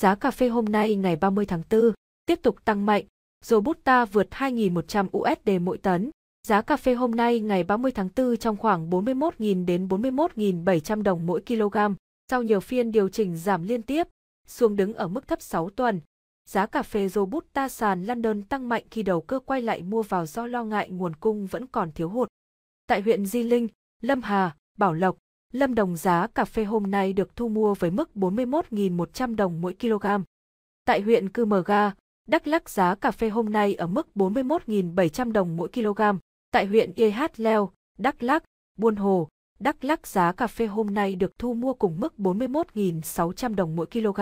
giá cà phê hôm nay ngày 30 tháng 4 tiếp tục tăng mạnh, Robusta vượt 2.100 USD mỗi tấn. Giá cà phê hôm nay ngày 30 tháng 4 trong khoảng 41.000 đến 41.700 đồng mỗi kg, sau nhiều phiên điều chỉnh giảm liên tiếp, xuống đứng ở mức thấp 6 tuần. Giá cà phê Robusta sàn London tăng mạnh khi đầu cơ quay lại mua vào do lo ngại nguồn cung vẫn còn thiếu hụt. Tại huyện Di Linh, Lâm Hà, Bảo Lộc, Lâm Đồng giá cà phê hôm nay được thu mua với mức 41.100 đồng mỗi kg. Tại huyện Cư Mờ Ga, Đắk Lắc giá cà phê hôm nay ở mức 41.700 đồng mỗi kg. Tại huyện YH Leo, Đắk Lắc, Buôn Hồ, Đắk Lắc giá cà phê hôm nay được thu mua cùng mức 41.600 đồng mỗi kg.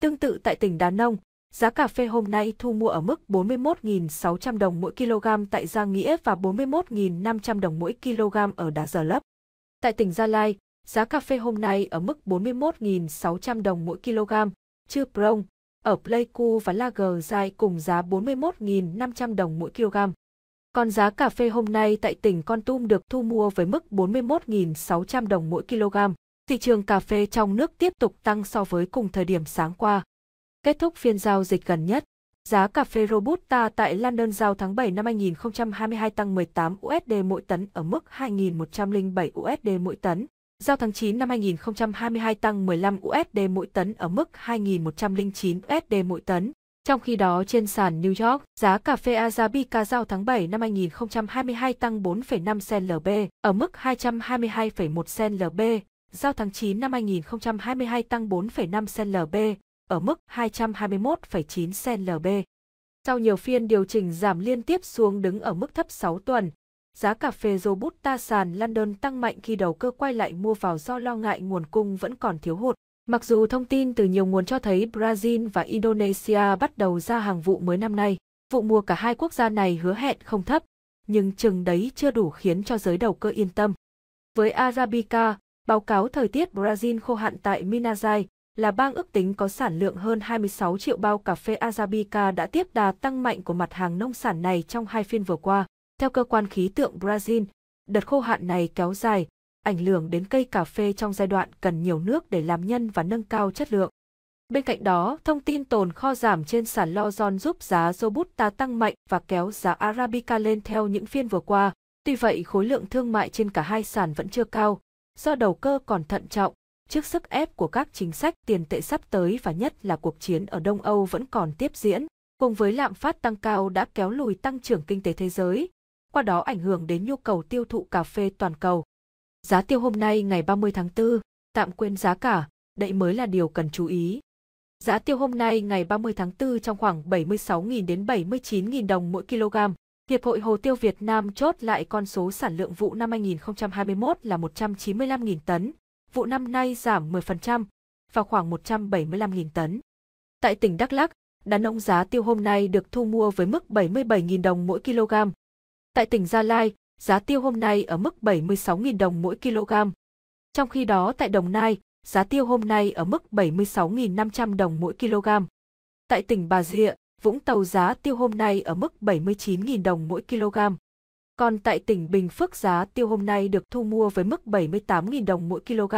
Tương tự tại tỉnh Đà Nông, giá cà phê hôm nay thu mua ở mức 41.600 đồng mỗi kg tại Gia Nghĩa và 41.500 đồng mỗi kg ở Đà Giờ Lấp. Tại tỉnh Gia Lai, giá cà phê hôm nay ở mức 41.600 đồng mỗi kg, chưa prong, ở Pleiku và Lager dài cùng giá 41.500 đồng mỗi kg. Còn giá cà phê hôm nay tại tỉnh Con Tum được thu mua với mức 41.600 đồng mỗi kg. Thị trường cà phê trong nước tiếp tục tăng so với cùng thời điểm sáng qua. Kết thúc phiên giao dịch gần nhất, Giá cà phê Robusta tại London giao tháng 7 năm 2022 tăng 18 USD mỗi tấn ở mức 2.107 USD mỗi tấn. Giao tháng 9 năm 2022 tăng 15 USD mỗi tấn ở mức 2.109 USD mỗi tấn. Trong khi đó trên sàn New York, giá cà phê Arabica giao tháng 7 năm 2022 tăng 4,5 cent LB ở mức 222,1 cent LB, giao tháng 9 năm 2022 tăng 4,5 cent LB ở mức 221,9 CLB. Sau nhiều phiên điều chỉnh giảm liên tiếp xuống đứng ở mức thấp 6 tuần, giá cà phê Robusta sàn London tăng mạnh khi đầu cơ quay lại mua vào do lo ngại nguồn cung vẫn còn thiếu hụt. Mặc dù thông tin từ nhiều nguồn cho thấy Brazil và Indonesia bắt đầu ra hàng vụ mới năm nay, vụ mùa cả hai quốc gia này hứa hẹn không thấp, nhưng chừng đấy chưa đủ khiến cho giới đầu cơ yên tâm. Với Arabica, báo cáo thời tiết Brazil khô hạn tại Minas Gerais, là bang ước tính có sản lượng hơn 26 triệu bao cà phê Arabica đã tiếp đà tăng mạnh của mặt hàng nông sản này trong hai phiên vừa qua. Theo cơ quan khí tượng Brazil, đợt khô hạn này kéo dài, ảnh hưởng đến cây cà phê trong giai đoạn cần nhiều nước để làm nhân và nâng cao chất lượng. Bên cạnh đó, thông tin tồn kho giảm trên sàn Lozon giúp giá Robusta tăng mạnh và kéo giá Arabica lên theo những phiên vừa qua. Tuy vậy, khối lượng thương mại trên cả hai sàn vẫn chưa cao, do đầu cơ còn thận trọng trước sức ép của các chính sách tiền tệ sắp tới và nhất là cuộc chiến ở Đông Âu vẫn còn tiếp diễn, cùng với lạm phát tăng cao đã kéo lùi tăng trưởng kinh tế thế giới, qua đó ảnh hưởng đến nhu cầu tiêu thụ cà phê toàn cầu. Giá tiêu hôm nay ngày 30 tháng 4, tạm quên giá cả, đây mới là điều cần chú ý. Giá tiêu hôm nay ngày 30 tháng 4 trong khoảng 76.000 đến 79.000 đồng mỗi kg. Hiệp hội Hồ tiêu Việt Nam chốt lại con số sản lượng vụ năm 2021 là 195.000 tấn, vụ năm nay giảm 10%, và khoảng 175.000 tấn. Tại tỉnh Đắk Lắk, đàn ông giá tiêu hôm nay được thu mua với mức 77.000 đồng mỗi kg. Tại tỉnh Gia Lai, giá tiêu hôm nay ở mức 76.000 đồng mỗi kg. Trong khi đó tại Đồng Nai, giá tiêu hôm nay ở mức 76.500 đồng mỗi kg. Tại tỉnh Bà Rịa, Vũng Tàu giá tiêu hôm nay ở mức 79.000 đồng mỗi kg còn tại tỉnh Bình Phước giá tiêu hôm nay được thu mua với mức 78.000 đồng mỗi kg.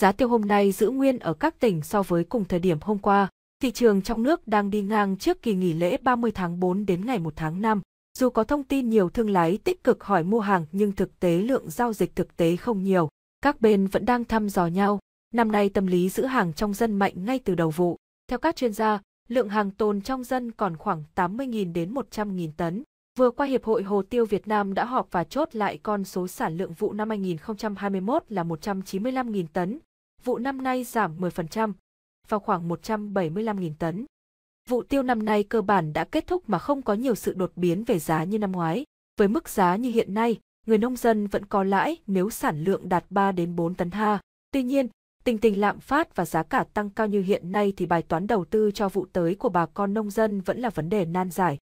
Giá tiêu hôm nay giữ nguyên ở các tỉnh so với cùng thời điểm hôm qua. Thị trường trong nước đang đi ngang trước kỳ nghỉ lễ 30 tháng 4 đến ngày 1 tháng 5. Dù có thông tin nhiều thương lái tích cực hỏi mua hàng nhưng thực tế lượng giao dịch thực tế không nhiều. Các bên vẫn đang thăm dò nhau. Năm nay tâm lý giữ hàng trong dân mạnh ngay từ đầu vụ. Theo các chuyên gia, lượng hàng tồn trong dân còn khoảng 80.000 đến 100.000 tấn. Vừa qua Hiệp hội Hồ tiêu Việt Nam đã họp và chốt lại con số sản lượng vụ năm 2021 là 195.000 tấn, vụ năm nay giảm 10%, vào khoảng 175.000 tấn. Vụ tiêu năm nay cơ bản đã kết thúc mà không có nhiều sự đột biến về giá như năm ngoái. Với mức giá như hiện nay, người nông dân vẫn có lãi nếu sản lượng đạt 3 đến 4 tấn ha. Tuy nhiên, tình tình lạm phát và giá cả tăng cao như hiện nay thì bài toán đầu tư cho vụ tới của bà con nông dân vẫn là vấn đề nan giải.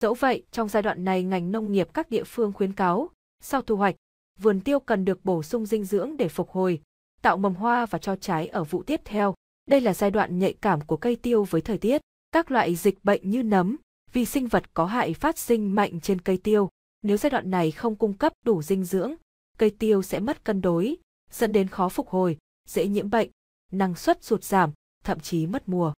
Dẫu vậy, trong giai đoạn này ngành nông nghiệp các địa phương khuyến cáo, sau thu hoạch, vườn tiêu cần được bổ sung dinh dưỡng để phục hồi, tạo mầm hoa và cho trái ở vụ tiếp theo. Đây là giai đoạn nhạy cảm của cây tiêu với thời tiết. Các loại dịch bệnh như nấm, vi sinh vật có hại phát sinh mạnh trên cây tiêu. Nếu giai đoạn này không cung cấp đủ dinh dưỡng, cây tiêu sẽ mất cân đối, dẫn đến khó phục hồi, dễ nhiễm bệnh, năng suất sụt giảm, thậm chí mất mùa.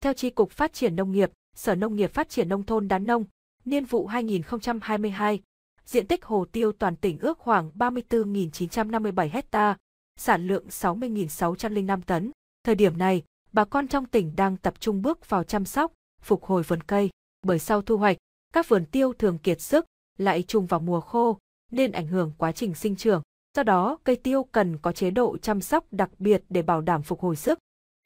Theo Tri Cục Phát triển Nông nghiệp, Sở Nông nghiệp Phát triển Nông thôn Đán Nông, niên vụ 2022, diện tích hồ tiêu toàn tỉnh ước khoảng 34.957 ha, sản lượng 60.605 tấn. Thời điểm này, bà con trong tỉnh đang tập trung bước vào chăm sóc, phục hồi vườn cây. Bởi sau thu hoạch, các vườn tiêu thường kiệt sức, lại trùng vào mùa khô, nên ảnh hưởng quá trình sinh trưởng. Do đó, cây tiêu cần có chế độ chăm sóc đặc biệt để bảo đảm phục hồi sức,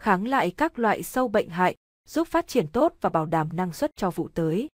kháng lại các loại sâu bệnh hại, giúp phát triển tốt và bảo đảm năng suất cho vụ tới.